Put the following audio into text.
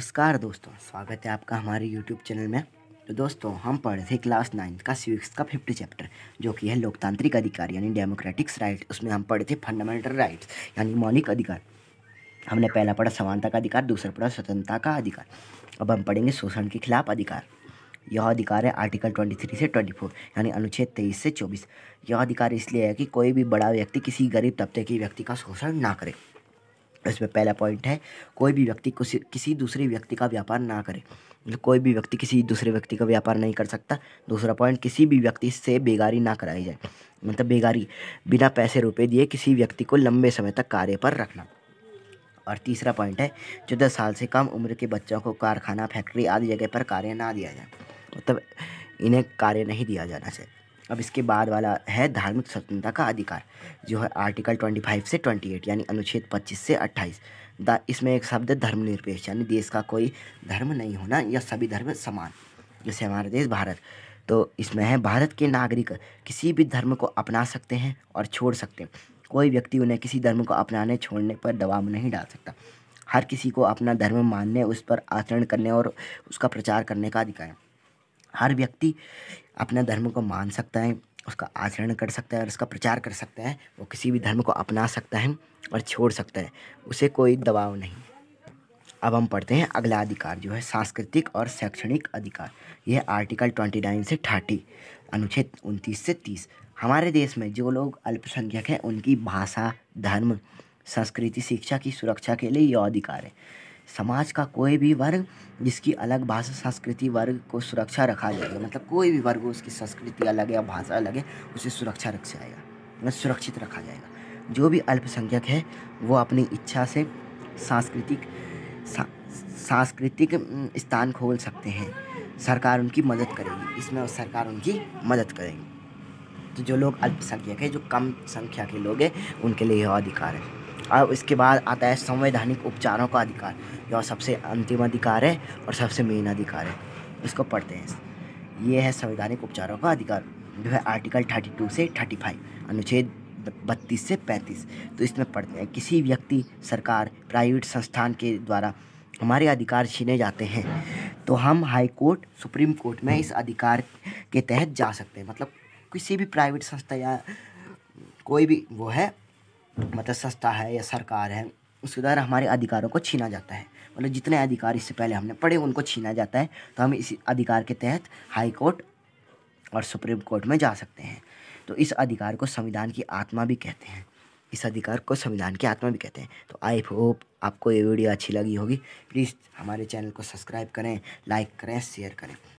नमस्कार दोस्तों स्वागत है आपका हमारे YouTube चैनल में तो दोस्तों हम पढ़ रहे थे क्लास नाइन्थ का सिविक्स का फिफ्थ चैप्टर जो कि है लोकतांत्रिक अधिकार यानी डेमोक्रेटिक्स राइट उसमें हम पढ़े थे फंडामेंटल राइट्स यानी मौलिक अधिकार हमने पहला पढ़ा समानता का अधिकार दूसरा पढ़ा स्वतंत्रता का अधिकार अब हम पढ़ेंगे शोषण के खिलाफ अधिकार यह अधिकार है आर्टिकल 23 से 24 यानी अनुच्छेद 23 से 24 यह अधिकार इसलिए है कि कोई भी बड़ा व्यक्ति किसी गरीब तबके के व्यक्ति का शोषण ना करे इसमें पहला पॉइंट है कोई भी व्यक्ति किसी दूसरे व्यक्ति का व्यापार ना करे मतलब कोई भी व्यक्ति किसी दूसरे व्यक्ति का व्यापार नहीं कर सकता दूसरा पॉइंट किसी भी व्यक्ति से बेगारी ना कराई जाए मतलब बेगारी बिना पैसे रुपए दिए किसी व्यक्ति को लंबे समय तक कार्य पर रखना और तीसरा पॉइंट है जो दस साल से कम उम्र के बच्चों को कारखाना फैक्ट्री आदि जगह पर कार्य ना दिया जाए मतलब इन्हें कार्य नहीं दिया जाना चाहिए अब इसके बाद वाला है धार्मिक स्वतंत्रता का अधिकार जो है आर्टिकल 25 से 28 यानी अनुच्छेद 25 से 28 इसमें एक शब्द है धर्मनिरपेक्ष यानी देश का कोई धर्म नहीं होना या सभी धर्म समान जैसे हमारा देश भारत तो इसमें है भारत के नागरिक किसी भी धर्म को अपना सकते हैं और छोड़ सकते हैं कोई व्यक्ति उन्हें किसी धर्म को अपनाने छोड़ने पर दबाव नहीं डाल सकता हर किसी को अपना धर्म मानने उस पर आचरण करने और उसका प्रचार करने का अधिकार है हर व्यक्ति अपना धर्म को मान सकता है उसका आचरण कर सकता है और उसका प्रचार कर सकता है वो किसी भी धर्म को अपना सकता है और छोड़ सकता है उसे कोई दबाव नहीं अब हम पढ़ते हैं अगला अधिकार जो है सांस्कृतिक और शैक्षणिक अधिकार यह आर्टिकल ट्वेंटी नाइन से थर्टी अनुच्छेद उनतीस से तीस हमारे देश में जो लोग अल्पसंख्यक हैं उनकी भाषा धर्म संस्कृति शिक्षा की सुरक्षा के लिए यह अधिकार है समाज का कोई भी वर्ग जिसकी अलग भाषा संस्कृति वर्ग को सुरक्षा रखा जाएगा मतलब कोई भी वर्ग उसकी संस्कृति अलग है या भाषा अलग है उसे सुरक्षा रखा जाएगा मतलब सुरक्षित रखा जाएगा जो भी अल्पसंख्यक है वो अपनी इच्छा से सांस्कृतिक सांस्कृतिक स्थान खोल सकते हैं सरकार उनकी मदद करेगी इसमें सरकार उनकी मदद करेगी तो जो लोग अल्पसंख्यक है जो कम संख्या के लोग हैं उनके लिए यह अधिकार है और इसके बाद आता है संवैधानिक उपचारों का अधिकार जो सबसे अंतिम अधिकार है और सबसे मेन अधिकार है इसको पढ़ते हैं ये है संवैधानिक उपचारों का अधिकार जो है आर्टिकल थर्टी टू से थर्टी फाइव अनुच्छेद बत्तीस से पैंतीस तो इसमें पढ़ते हैं किसी व्यक्ति सरकार प्राइवेट संस्थान के द्वारा हमारे अधिकार छीने जाते हैं तो हम हाई कोर्ट सुप्रीम कोर्ट में इस अधिकार के तहत जा सकते हैं मतलब किसी भी प्राइवेट संस्था या कोई भी वो है मतलब सस्ता है या सरकार है उसके द्वारा हमारे अधिकारों को छीना जाता है मतलब जितने अधिकार इससे पहले हमने पढ़े उनको छीना जाता है तो हम इस अधिकार के तहत हाई कोर्ट और सुप्रीम कोर्ट में जा सकते हैं तो इस अधिकार को संविधान की आत्मा भी कहते हैं इस अधिकार को संविधान की आत्मा भी कहते हैं तो आई होप आपको ये वीडियो अच्छी लगी होगी प्लीज़ हमारे चैनल को सब्सक्राइब करें लाइक करें शेयर करें